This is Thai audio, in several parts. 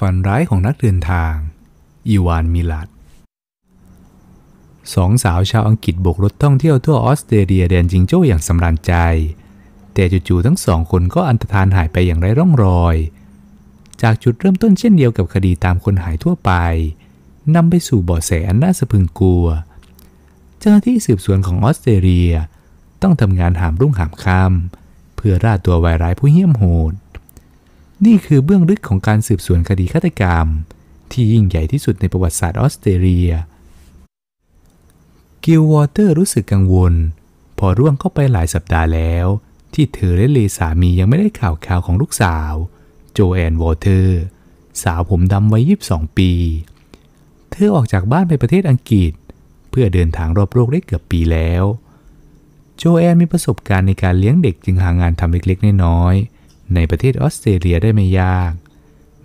ฝันร้ายของนักเดินทาง อีวาน มิลาดสองสาวชาวอังกฤษบกรถท่องเที่ยวทั่วออสเตรเลียแดนจิงโจ้อย่างสำราญใจ แต่จู่ๆทั้งสองคนก็อันตรธานหายไปอย่างไร้ร่องรอย จากจุดเริ่มต้นเช่นเดียวกับคดีตามคนหายทั่วไปนำไปสู่เบาะแสอันน่าสะพึงกลัว เจ้าหน้าที่สืบสวนของออสเตรเลียต้องทำงานหามรุ่งหามค่ำเพื่อล่าตัววายร้ายผู้เหี้ยมโหดนี่คือเบื้องลึกของการสืบสวนคดีฆาตกรรม ที่ยิ่งใหญ่ที่สุดในประวัติศาสตร์ออสเตรเลียกิลวอเตอร์รู้สึกกังวล พอร่วงเข้าไปหลายสัปดาห์แล้ว ที่เธอและเลสามียังไม่ได้ข่าวข่าวของลูกสาวโจแอนวอเตอร์สาวผมดำวัย22 ปี เธอออกจากบ้านไปประเทศอังกฤษ เพื่อเดินทางรอบโลกได้เกือบปีแล้วโจแอนมีประสบการณ์ในการเลี้ยงเด็กจึงหางานทำเล็กๆน้อยๆในประเทศออสเตรเลียได้ไม่ยาก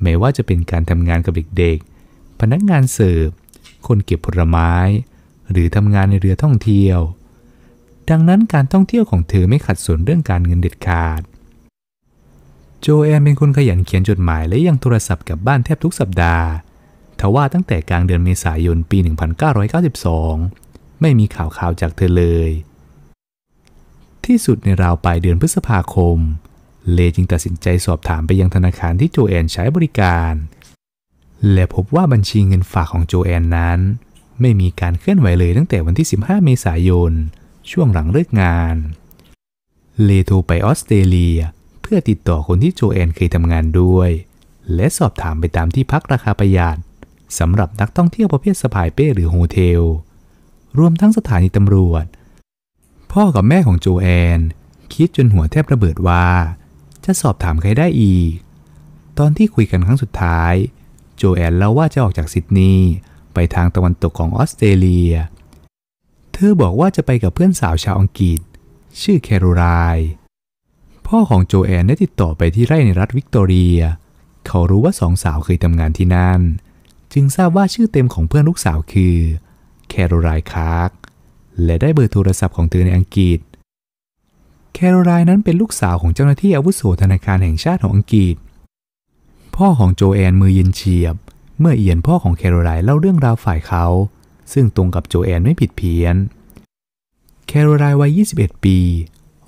ไม่ว่าจะเป็นการทำงานกับเด็กๆพนักงานเสิร์ฟ คนเก็บผลไม้ หรือทำงานในเรือท่องเที่ยว ดังนั้นการท่องเที่ยวของเธอไม่ขัดสนเรื่องการเงินเด็ดขาด โจแอนเป็นคนขยันเขียนจดหมายและยังโทรศัพท์กับบ้านแทบทุกสัปดาห์ ทว่าตั้งแต่กลางเดือนเมษายนปี 1992 ไม่มีข่าวข่าวจากเธอเลย ที่สุดในราวปลายเดือนพฤษภาคมเลจึงตัดสินใจสอบถามไปยังธนาคารที่โจแอนใช้บริการ และพบว่าบัญชีเงินฝากของโจแอนนั้นไม่มีการเคลื่อนไหวเลยตั้งแต่วันที่ 15 เมษายน ช่วงหลังเลิกงาน เลโทรไปออสเตรเลียเพื่อติดต่อคนที่โจแอนเคยทำงานด้วย และสอบถามไปตามที่พักราคาประหยัดสำหรับนักท่องเที่ยวประเภทสปายเป้หรือโฮเทล รวมทั้งสถานีตำรวจ พ่อกับแม่ของโจแอนคิดจนหัวแทบระเบิดว่าจะสอบถามใครได้อีก ตอนที่คุยกันครั้งสุดท้าย โจแอนเล่าว่าจะออกจากซิดนีย์ไปทางตะวันตกของออสเตรเลีย เธอบอกว่าจะไปกับเพื่อนสาวชาวอังกฤษ ชื่อแคโรไลน์พ่อของโจแอนได้ติดต่อไปที่ไร่ในรัฐวิกตอเรีย เขารู้ว่าสองสาวเคยทำงานที่นั่น จึงทราบว่าชื่อเต็มของเพื่อนลูกสาวคือแคโรไลน์คาร์ก และได้เบอร์โทรศัพท์ของเธอในอังกฤษแคโรไลน์นั้นเป็นลูกสาวของเจ้าหน้าที่อาวุโสธนาคารแห่งชาติของอังกฤษ พ่อของโจแอนมือเย็นเฉียบ เมื่อเอียนพ่อของแคโรไลน์เล่าเรื่องราวฝ่ายเขา ซึ่งตรงกับโจแอนไม่ผิดเพี้ยนแคโรไลน์วัย 21 ปี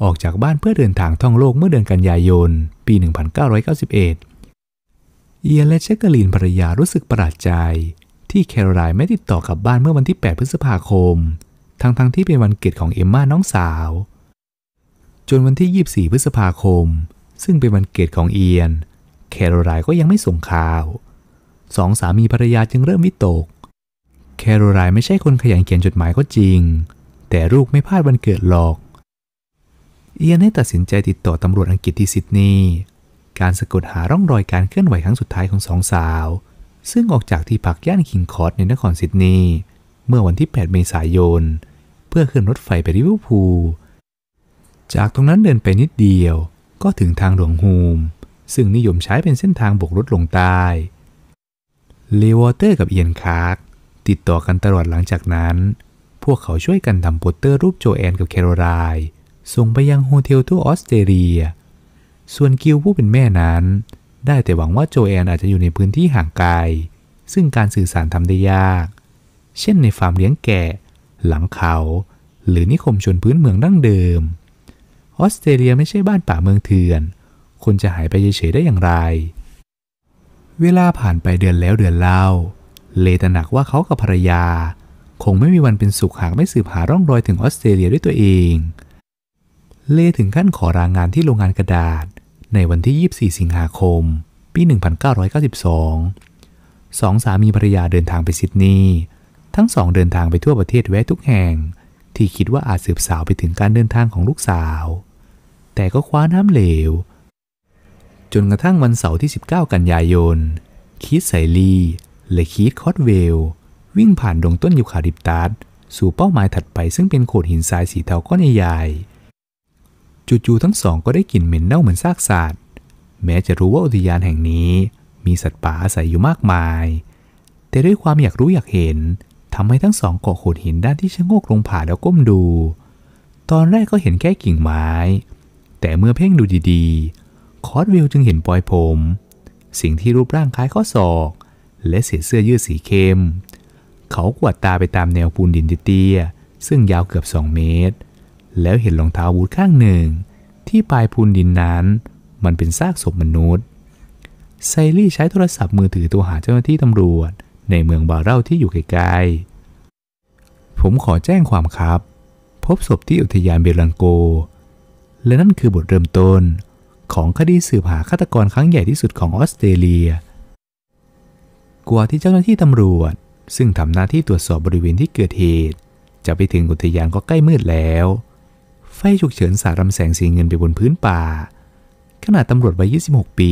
ออกจากบ้านเพื่อเดินทางท่องโลกเมื่อเดือนกันยายน ปี 1991 เอียนและเชคกลีนภรรยารู้สึกประหลาดใจ ที่แคโรไลน์ไม่ติดต่อกลับบ้านเมื่อวันที่ 8 พฤษภาคมทั้งๆทที่เป็นวันเกิดของเอมม่าน้องสาวจนวันที่ 24 พฤษภาคม ซึ่งเป็นวันเกิดของเอียน แคโรไลน์ก็ยังไม่ส่งข่าวสองสามีภรรยาจึงเริ่มวิตก แคโรไลน์ไม่ใช่คนขยันเขียนจดหมายก็จริง แต่ลูกไม่พลาดวันเกิดหรอก เอียนได้ตัดสินใจติดต่อตำรวจอังกฤษที่ซิดนีย์การสะกดหาร่องรอยการเคลื่อนไหวครั้งสุดท้ายของสองสาว ซึ่งออกจากที่พักย่านคิงคอร์ดในนครซิดนีย์เมื่อวันที่8เมษายน เพื่อขึ้นรถไฟไปริเวอร์พูลจากตรงนั้นเดินไปนิดเดียว ก็ถึงทางหลวงฮูม ซึ่งนิยมใช้เป็นเส้นทางบกรถลงใต้เลวอเตอร์กับเอียนคาร์กติดต่อกันตลอดหลังจากนั้น พวกเขาช่วยกันทำโปสเตอร์รูปโจแอนกับแคโรไลน์ส่งไปยังโฮเทลทั่วออสเตรเลียส่วนกิลผู้เป็นแม่นั้น ได้แต่หวังว่าโจแอนอาจจะอยู่ในพื้นที่ห่างไกล ซึ่งการสื่อสารทำได้ยาก เช่นในฟาร์มเลี้ยงแกะ หลังเขา หรือนิคมชนพื้นเมืองดั้งเดิมออสเตรเลียไม่ใช่บ้านป่าเมืองเถื่อน คุณจะหายไปเฉยๆได้อย่างไร เวลาผ่านไปเดือนแล้วเดือนเล่า เลตระหนักว่าเขากับภรรยา คงไม่มีวันเป็นสุขหากไม่สืบหาร่องรอยถึงออสเตรเลียด้วยตัวเอง เลถึงขั้นขอรางงานที่โรงงานกระดาษ ในวันที่ 24 สิงหาคม ปี 1992สองสามีภรรยาเดินทางไปซิดนีย์ ทั้งสองเดินทางไปทั่วประเทศแวะทุกแห่ง ที่คิดว่าอาจสืบสาวไปถึงการเดินทางของลูกสาวแต่ก็คว้าน้ำเหลว จนกระทั่งวันเสาร์ที่ 19 กันยายน คีสไซลี และคีสคอตเวล วิ่งผ่านดงต้นยูคาลิปตัสสู่เป้าหมายถัดไปซึ่งเป็นโขดหินทรายสีเทาก้อนใหญ่จู่ๆทั้งสองก็ได้กลิ่นเหม็นเน่าเหมือนซากสัตว์ แม้จะรู้ว่าอุทยานแห่งนี้มีสัตว์ป่าอาศัยอยู่มากมาย แต่ด้วยความอยากรู้อยากเห็นทำให้ทั้งสองเกาะโขดหินด้านที่ชะโงกลงผาแล้วก้มดู ตอนแรกก็เห็นแค่กิ่งไม้แต่เมื่อเพ่งดูดีๆ คอสวิลจึงเห็นปลอยผม สิ่งที่รูปร่างคล้ายข้อศอก และเศษเสื้อยืดสีเข้มเขากวาดตาไปตามแนวปูนดินเตี้ยๆ ซึ่งยาวเกือบสองเมตร แล้วเห็นรองเท้าบูทข้างหนึ่ง ที่ปลายปูนดินนั้น มันเป็นซากศพมนุษย์ ไซรี่ใช้โทรศัพท์มือถือตัวหาเจ้าหน้าที่ตำรวจในเมืองบาเร่าที่อยู่ไกล ๆ ผมขอแจ้งความครับ พบศพที่อุทยานเบลังโกและนั่นคือบทเริ่มต้นของคดีสืบหาฆาตกรครั้งใหญ่ที่สุดของออสเตรเลีย กว่าที่เจ้าหน้าที่ตำรวจ ซึ่งทำหน้าที่ตรวจสอบบริเวณที่เกิดเหตุ จะไปถึงอุทยานก็ใกล้มืดแล้ว ไฟฉุกเฉินสาดรำแสงสีเงินไปบนพื้นป่า ขณะตำรวจวัย 26 ปี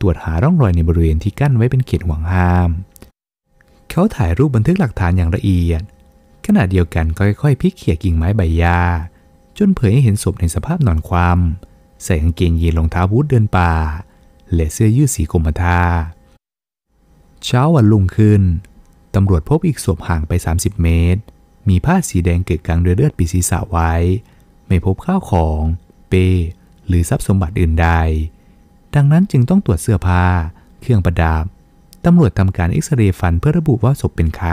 ตรวจหาร่องรอยในบริเวณที่กั้นไว้เป็นเขตห่วงห้าม เขาถ่ายรูปบันทึกหลักฐานอย่างละเอียดขณะเดียวกันก็ค่อยๆพลิกเขี่ยกิ่งไม้ใบหญ้าจนเผยให้เห็นศพในสภาพนอนควาำใส่กางเกงยีนรองเท้าบูทเดินป่า และเสื้อยืดสีกรมท่าเช้าวันลุงขึ้น ตำรวจพบอีกศพห่างไป 30 เมตร มีผ้าสีแดงเกิดกลางเรือเลือดปีศีสะไว้ ไม่พบข้าวของ เป หรือทรัพย์สมบัติอื่นใด ดังนั้นจึงต้องตรวจเสื้อผ้า เครื่องประดับตำรวจทำการเอ็กซเรย์ฟันเพื่อระบุว่าศพเป็นใคร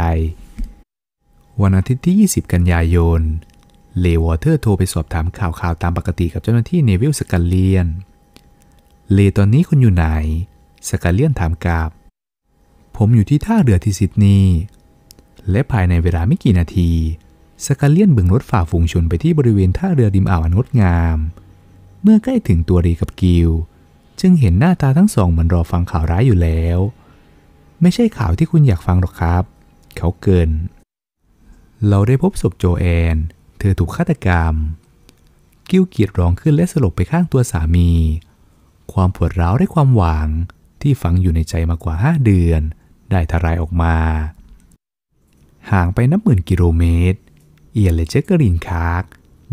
วันอาทิตย์ที่ 20 กันยายนเลวอเทอร์โทรไปสอบถามข่าวข่าวตามปกติกับเจ้าหน้าที่เนวิลสกัลเลียน เลตอนนี้คุณอยู่ไหน สกัลเลียนถามกลับ ผมอยู่ที่ท่าเรือที่ซิดนีย์และภายในเวลาไม่กี่นาที สกัลเลียนบึงรถฝ่าฝูงชนไปที่บริเวณท่าเรือดิมอ่าวันงดงาม เมื่อใกล้ถึงตัวรีกับกิล จึงเห็นหน้าตาทั้งสองเหมือนรอฟังข่าวร้ายอยู่แล้ว ไม่ใช่ข่าวที่คุณอยากฟังหรอกครับ เขาเกิน เราได้พบศพโจแอนธอถูกฆาตกรรม กิ้วเกีดร้องขึ้นและสลบไปข้างตัวสามี ความปวดร้าวและความหวังที่ฝังอยู่ในใจมากว่าห้าเดือน ได้ทลายออกมา ห่างไปนับหมื่นกิโลเมตร เอียนและเจกเกอรินคาร์ก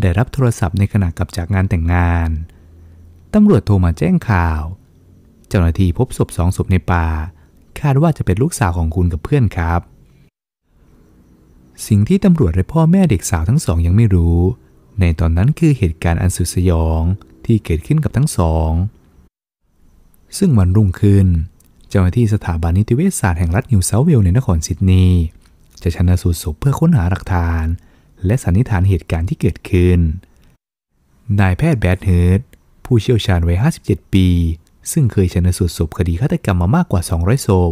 ได้รับโทรศัพท์ในขณะกลับจากงานแต่งงาน ตำรวจโทรมาแจ้งข่าว เจ้าหน้าที่พบศพสองศพในป่า คาดว่าจะเป็นลูกสาวของคุณกับเพื่อนครับสิ่งที่ตำรวจและพ่อแม่เด็กสาวทั้งสองยังไม่รู้ ในตอนนั้นคือเหตุการณ์อันสุดสยองที่เกิดขึ้นกับทั้งสอง ซึ่งวันรุ่งขึ้นเจ้าหน้าที่สถาบันนิติเวชศาสตร์แห่งรัฐนิวเซาเวลในนครซิดนีย์จะชนะสูตรศพเพื่อค้นหาหลักฐาน และสันนิษฐานเหตุการณ์ที่เกิดขึ้น นายแพทย์แบดเฮิร์ตผู้เชี่ยวชาญวัย57 ปี ซึ่งเคยชนะสูตรศพคดีฆาตกรรมมามากกว่า200ศพ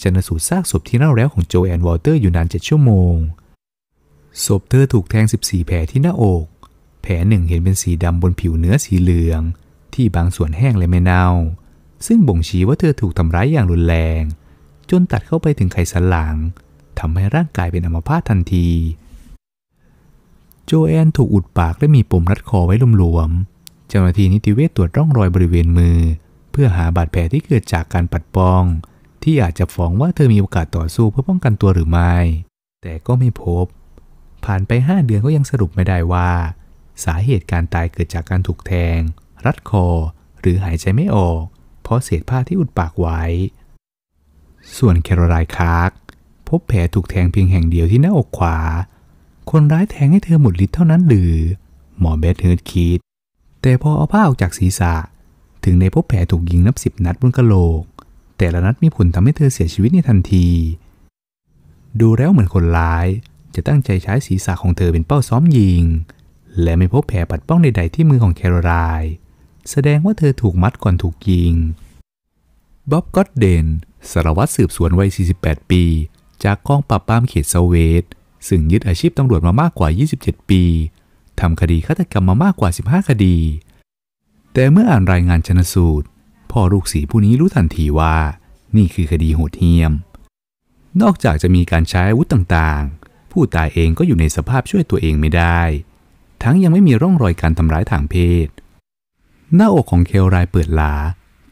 ชนสูตรซากศพที่เน่าแล้วของโจแอนวอลเตอร์อยู่นาน 7 ชั่วโมง ศพเธอถูกแทง 14 แผลที่หน้าอก แผลหนึ่งเห็นเป็นสีดำบนผิวเนื้อสีเหลือง ที่บางส่วนแห้งและไม่เน่าซึ่งบ่งชี้ว่าเธอถูกทำร้ายอย่างรุนแรง จนตัดเข้าไปถึงไขสันหลังทำให้ร่างกายเป็นอัมพาตทันที โจแอนถูกอุดปากและมีปมรัดคอไว้หลวมๆเจ้าหน้าที่นิติเวชตรวจร่องรอยบริเวณมือ เพื่อหาบาดแผลที่เกิดจากการปัดปองที่อาจจะฟ้องว่าเธอมีโอกาสต่อสู้เพื่อป้องกันตัวหรือไม่ แต่ก็ไม่พบ ผ่านไป 5 เดือนก็ยังสรุปไม่ได้ว่า สาเหตุการตายเกิดจากการถูกแทง รัดคอ หรือหายใจไม่ออก เพราะเศษผ้าที่อุดปากไว้ ส่วนแคโรไลน์คาร์กพบแผลถูกแทงเพียงแห่งเดียวที่หน้าอกขวา คนร้ายแทงให้เธอหมดฤทธิ์เท่านั้นหรือหมอเบธเฮิร์ตคิดแต่พอเอาผ้าออกจากศีรษะ ถึงในพบแผลถูกยิงนับสิบนัดบนกระโหลกแต่ละนัดมีผลทำให้เธอเสียชีวิตในทันที ดูแล้วเหมือนคนร้าย จะตั้งใจใช้ศีรษะของเธอเป็นเป้าซ้อมยิง และไม่พบแผลปัดป้องใดๆที่มือของแคโรไลน์แสดงว่าเธอถูกมัดก่อนถูกยิง บ๊อบก็อดเดน สารวัตรสืบสวนวัย 48 ปี จากกองปราบปรามเขตเซเวตซึ่งยึดอาชีพตำรวจมามากกว่า 27 ปีทำคดีฆาตกรรมมามากกว่า 15 คดี แต่เมื่ออ่านรายงานชนสูตรพ่อลูกสีผู้นี้รู้ทันทีว่า นี่คือคดีโหดเหี้ยม นอกจากจะมีการใช้อาวุธต่างๆ ผู้ตายเองก็อยู่ในสภาพช่วยตัวเองไม่ได้ ทั้งยังไม่มีร่องรอยการทำร้ายทางเพศ หน้าอกของเคลรายเปิดหลา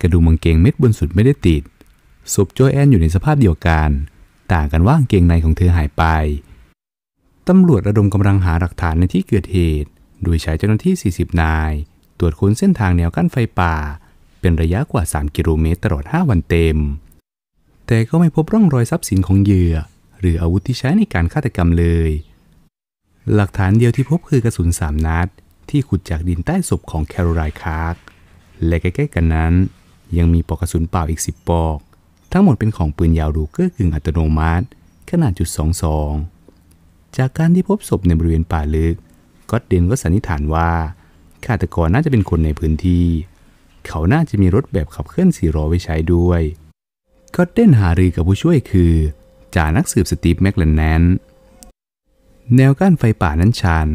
กระดูมังเกงเม็ดบนสุดไม่ได้ติดศพโจแอนอยู่ในสภาพเดียวกัน ต่างกันว่างเกงในของเธอหายไป ตำรวจระดมกำลังหาหลักฐานในที่เกิดเหตุ โดยใช้เจ้าหน้าที่ 40 นาย ตรวจค้นเส้นทางแนวกั้นไฟป่าเป็นระยะกว่า 3 กิโลเมตรตลอด 5 วันเต็ม แต่ก็ไม่พบร่องรอยทรัพย์สินของเหยื่อ หรืออาวุธที่ใช้ในการฆาตกรรมเลย หลักฐานเดียวที่พบคือกระสุน3 นัด ที่ขุดจากดินใต้ศพของแคโรไลน์คาร์ก และใกล้ๆ กันนั้น ยังมีปลอกกระสุนเปล่าอีก 10ปลอก ทั้งหมดเป็นของปืนยาวรูเกอร์กึ่งอัตโนมัติขนาดจุด22จากการที่พบศพในบริเวณป่าลึก ก็เดนก็สันนิษฐานว่าฆาตกรน่าจะเป็นคนในพื้นที่เขาน่าจะมีรถแบบขับเคลื่อนสี่ล้อไว้ใช้ด้วย ก็เต้นหารือกับผู้ช่วยคือ จาานักสืบสตีฟแมกเลนแนนแนวกั้นไฟป่านั้นชัน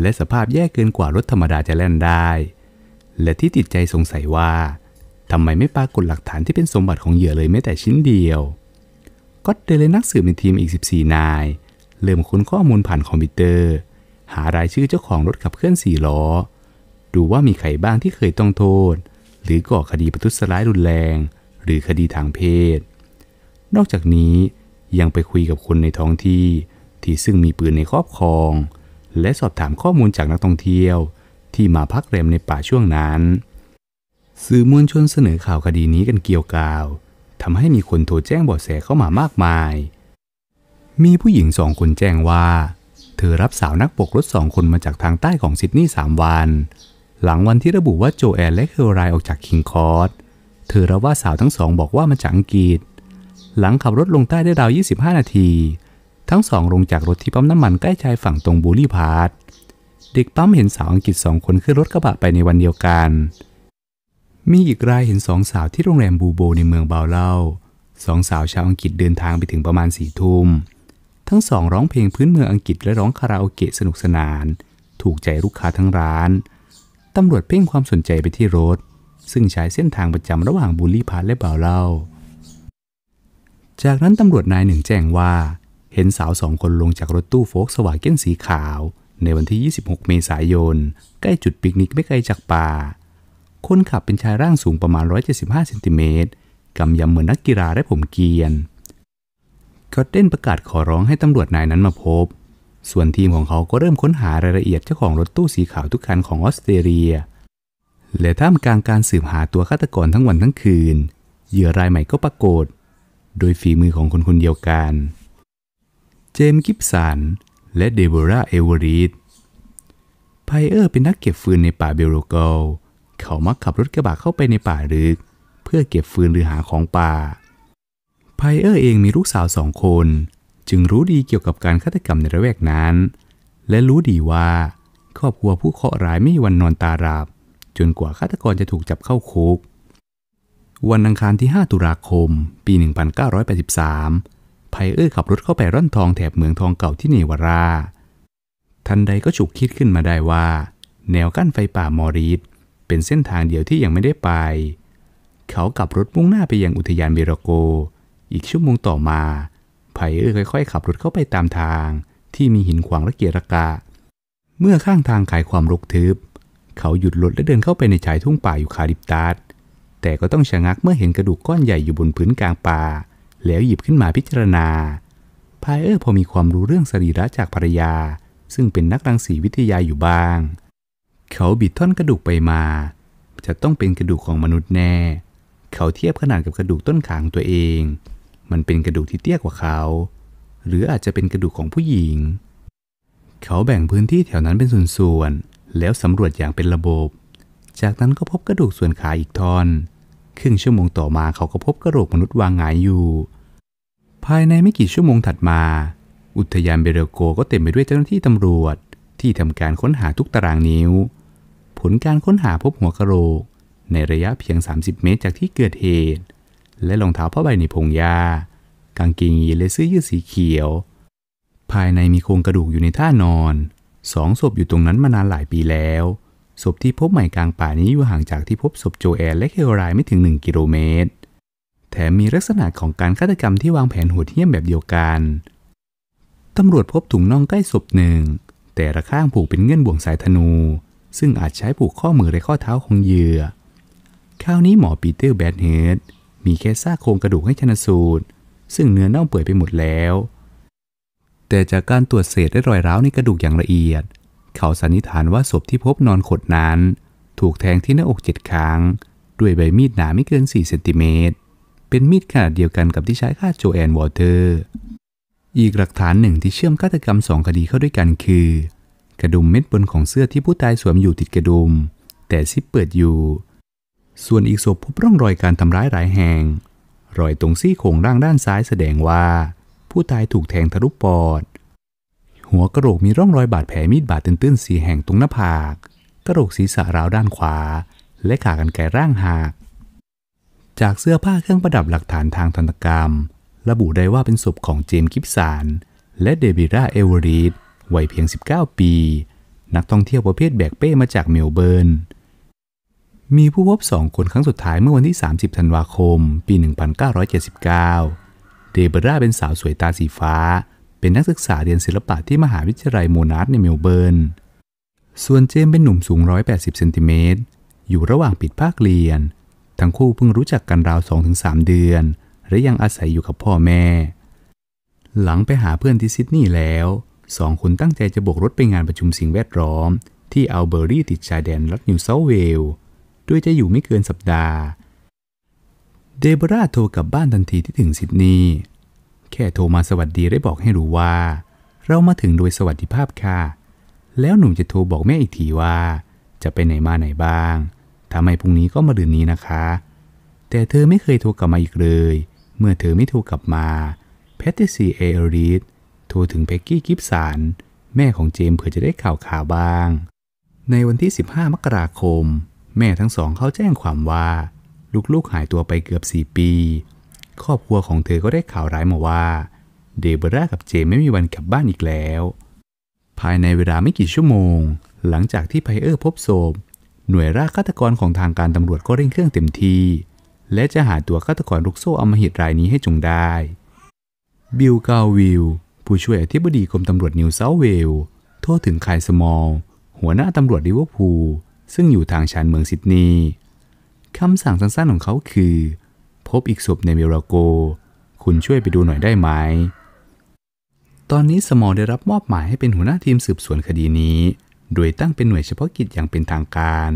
และสภาพแย่เกินกว่ารถธรรมดาจะแล่นได้ และที่ติดใจสงสัยว่า ทำไมไม่ปรากฏหลักฐานที่เป็นสมบัติของเหยื่อเลยแม้แต่ชิ้นเดียวก็เดเลยนักสืบในทีมอีก 14 นาย เริ่มค้นข้อมูลผ่านคอมพิวเตอร์ หารายชื่อเจ้าของรถขับเคลื่อนสี่ล้อดูว่ามีใครบ้างที่เคยต้องโทษหรือก่อคดีประทุษร้ายรุนแรงหรือคดีทางเพศ นอกจากนี้ยังไปคุยกับคนในท้องที่ที่ซึ่งมีปืนในครอบครอง และสอบถามข้อมูลจากนักท่องเที่ยวที่มาพักแรมในป่าช่วงนั้น สื่อมวลชนเสนอข่าวคดีนี้กันเกี่ยวกาวทำให้มีคนโทรแจ้งบอะแสเข้ามามากมาย มีผู้หญิงสองคนแจ้งว่าเธอรับสาวนักปกรถสองคนมาจากทางใต้ของซิดนีย์สามวันหลังวันที่ระบุว่าโจแอนและเคอรายออกจากคิงคอร์สเธอรับว่าสาวทั้งสองบอกว่ามาจากอังกฤษ หลังขับรถลงใต้ได้ราว 25 นาที ทั้งสองลงจากรถที่ปั๊มน้ำมันใกล้ชายฝั่งตรงบูรีพาร์ทเด็กปั๊มเห็นสาวอังกฤษสองคนขึ้นรถกระบะไปในวันเดียวกัน มีอีกรายเห็นสองสาวที่โรงแรมบูโบในเมืองบาเล่าสองสาวชาวอังกฤษเดินทางไปถึงประมาณสี่ทุ่ม ทั้งสอง ร้องเพลงพื้นเมืองอังกฤษและร้องคาราโอเกะสนุกสนาน ถูกใจลูกค้าทั้งร้านตำรวจเพ่งความสนใจไปที่โรดซึ่งใช้เส้นทางประจำระหว่างบูลลี่พาร์และเบาเล่า จากนั้นตำรวจนายหนึ่งแจ้งว่า เห็นสาวสองคนลงจากรถตู้โฟกสวาเก้นสีขาว ในวันที่ 26 เมษายน ใกล้จุดปิกนิกไม่ไกลจากป่า คนขับเป็นชายร่างสูงประมาณ 175เซนติเมตรกำยำเหมือนนักกีฬาและผมเกียน ก็เด้นประกาศขอร้องให้ตำรวจนายนั้นมาพบส่วนทีมของเขาก็เริ่มค้นหารายละเอียดเจ้าของรถตู้สีขาวทุกคันของออสเตรเลีย และท่ามกลางการสืบหาตัวฆาตกรทั้งวันทั้งคืนเหยื่อรายใหม่ก็ปรากฏ โดยฝีมือของคนคนเดียวกันเจมส์กิฟสันและเดโบราเอเวอริดไพเออร์เป็นนักเก็บฟืนในป่าเบโรโกลเขามักขับรถกระบะเข้าไปในป่าลึก เพื่อเก็บฟืนหรือหาของป่าไพเออร์เองมีลูกสาวสองคนจึงรู้ดีเกี่ยวกับการฆาตกรรมในระแวกนั้น และรู้ดีว่า ครอบครัวผู้เคราะห์ร้ายไม่มีวันนอนตาราบจนกว่าฆาตกรจะถูกจับเข้าคุก วันอังคารที่ 5 ตุลาคม ปี 1983ไพเออร์ขับรถเข้าไปร่อนทองแถบเมืองทองเก่าที่เนวารา ทันใดก็ฉุกคิดขึ้นมาได้ว่า แนวกั้นไฟป่ามอริสเป็นเส้นทางเดียวที่ยังไม่ได้ไป เขากับรถมุ่งหน้าไปยังอุทยานเบรโกอีกชั่วโมงต่อมาไผ่เอ้ยค่อยๆขับรถเข้าไปตามทางที่มีหินขวางและเกียรกะเมื่อข้างทางขายความรกทึบ เขาหยุดรถและเดินเข้าไปในชายทุ่งป่าอยู่คาดิปตัสแต่ก็ต้องชะงักเมื่อเห็นกระดูกก้อนใหญ่อยู่บนพื้นกลางป่า แล้วหยิบขึ้นมาพิจารณาไพเออร์พอมีความรู้เรื่องสรีระจากภรรยา ซึ่งเป็นนักรังสีวิทยาอยู่บ้าง เขาบิดท่อนกระดูกไปมา จะต้องเป็นกระดูกของมนุษย์แน่ เขาเทียบขนาดกับกระดูกต้นขางตัวเองมันเป็นกระดูกที่เตี้ยกว่าเขา หรืออาจจะเป็นกระดูกของผู้หญิง เขาแบ่งพื้นที่แถวนั้นเป็นส่วนๆ แล้วสำรวจอย่างเป็นระบบ จากนั้นก็พบกระดูกส่วนขาอีกท่อน ครึ่งชั่วโมงต่อมาเขาก็พบกระโหลกมนุษย์วางหงายอยู่ ภายในไม่กี่ชั่วโมงถัดมา อุทยานเบเรโกก็เต็มไปด้วยเจ้าหน้าที่ตำรวจ ที่ทำการค้นหาทุกตารางนิ้ว ผลการค้นหาพบหัวกระโหลกในระยะเพียง 30 เมตรจากที่เกิดเหตุและรองเท้าผ้าใบในพงหญ้ากางเกงยีนและเสื้อยืดสีเขียว ภายในมีโครงกระดูกอยู่ในท่านอน สองศพอยู่ตรงนั้นมานานหลายปีแล้ว ศพที่พบใหม่กลางป่านี้อยู่ห่างจากที่พบศพโจแอนและเคโรไลไม่ถึง 1 กิโลเมตร แถมมีลักษณะของการฆาตกรรมที่วางแผนโหดเหี้ยมแบบเดียวกัน ตำรวจพบถุงน่องใกล้ศพหนึ่ง แต่ระข้างผูกเป็นเงื่อนบ่วงสายธนู ซึ่งอาจใช้ผูกข้อมือและข้อเท้าของเหยื่อ คราวนี้หมอปีเตอร์แบดเฮดมีแค่ซากโครงกระดูกให้ชนสูตร ซึ่งเนื้อเน่าเปื่อยไปหมดแล้ว แต่จากการตรวจเศษและรอยร้าวในกระดูกอย่างละเอียด เขาสันนิษฐานว่าศพที่พบนอนขดนั้น ถูกแทงที่หน้าอกเจ็ดครั้ง ด้วยใบมีดหนาไม่เกิน 4 เซนติเมตร เป็นมีดขนาดเดียวกันกับที่ใช้ฆ่าโจแอนวอเตอร์อีกหลักฐานหนึ่งที่เชื่อมฆาตกรรมสองคดีเข้าด้วยกันคือ กระดุมเม็ดบนของเสื้อที่ผู้ตายสวมอยู่ติดกระดุม แต่ซิปเปิดอยู่ส่วนอีกศพพบร่องรอยการทำร้ายหลายแห่ง รอยตรงซี่โครงร่างด้านซ้ายแสดงว่า ผู้ตายถูกแทงทะลุปอด หัวกระโหลกมีร่องรอยบาดแผลมีดบาดตื้นๆสีแห่งตรงหน้าผากกระโหลกศีรษะร้าวด้านขวา และขากรรไกรร่างหัก จากเสื้อผ้าเครื่องประดับหลักฐานทางธนกรรม ระบุได้ว่าเป็นศพของเจมส์กิฟสันและเดบิราเอเวอรีดวัยเพียง 19 ปี นักท่องเที่ยวประเภทแบกเป้มาจากเมลเบิร์นมีผู้พบสองคนครั้งสุดท้ายเมื่อวันที่ 30 ธันวาคม ปี 1979 เดเบราเป็นสาวสวยตาสีฟ้า เป็นนักศึกษาเรียนศิลปะที่มหาวิทยาลัยโมนาสในเมลเบิร์น ส่วนเจมเป็นหนุ่มสูง 180เซนติเมตร อยู่ระหว่างปิดภาคเรียน ทั้งคู่เพิ่งรู้จักกันราว 2-3 เดือน และยังอาศัยอยู่กับพ่อแม่ หลังไปหาเพื่อนที่ซิดนีย์แล้วสองคนตั้งใจจะโบกรถไปงานประชุมสิ่งแวดล้อมที่อัลเบอรี่ติดชายแดนรัฐนิวเซาเวลด้วยจะอยู่ไม่เกินสัปดาห์ เดโบราโทรกลับบ้านทันทีที่ถึงซิดนีย์แค่โทรมาสวัสดีได้บอกให้รู้ว่า เรามาถึงโดยสวัสดิภาพค่ะ แล้วหนุ่มจะโทรบอกแม่อีกทีว่า จะไปไหนมาไหนบ้างทำไมพรุ่งนี้ก็มาดืนนี้นะคะ แต่เธอไม่เคยโทรกลับมาอีกเลย เมื่อเธอไม่โทรกลับมาแพทติซีเอเอริสโทรถึงเพ็กกี้กิฟสันแม่ของเจมเผื่อจะได้ข่าวข่าวบ้าง ในวันที่ 15 มกราคมแม่ทั้งสองเขาแจ้งความว่า ลูกๆหายตัวไปเกือบ 4 ปี ครอบครัวของเธอก็ได้ข่าวร้ายมาว่าเดบรากับเจมไม่มีวันกลับบ้านอีกแล้ว ภายในเวลาไม่กี่ชั่วโมง หลังจากที่ไพเออร์พบศพหน่วยราฆาตกรของทางการตำรวจก็เร่งเครื่องเต็มที่ และจะหาตัวฆาตกรลูกโซ่อมหิตรายนี้ให้จงได้บิลกาวิลผู้ช่วยอธิบดีกรมตำรวจนิวเซาเวลโทษถึงคายสมอลหัวหน้าตำรวจลิเวอร์พูลซึ่งอยู่ทางชานเมืองซิดนีย์คำสั่งสั้นๆ ของเขาคือ พบอีกศพในเมราโก คุณช่วยไปดูหน่อยได้ไหม ตอนนี้สมอลได้รับมอบหมายให้เป็นหัวหน้าทีมสืบสวนคดีนี้ โดยตั้งเป็นหน่วยเฉพาะกิจอย่างเป็นทางการ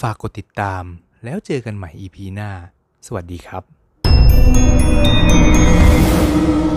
ฝากกดติดตามแล้วเจอกันใหม่ EP หน้า สวัสดีครับ thank you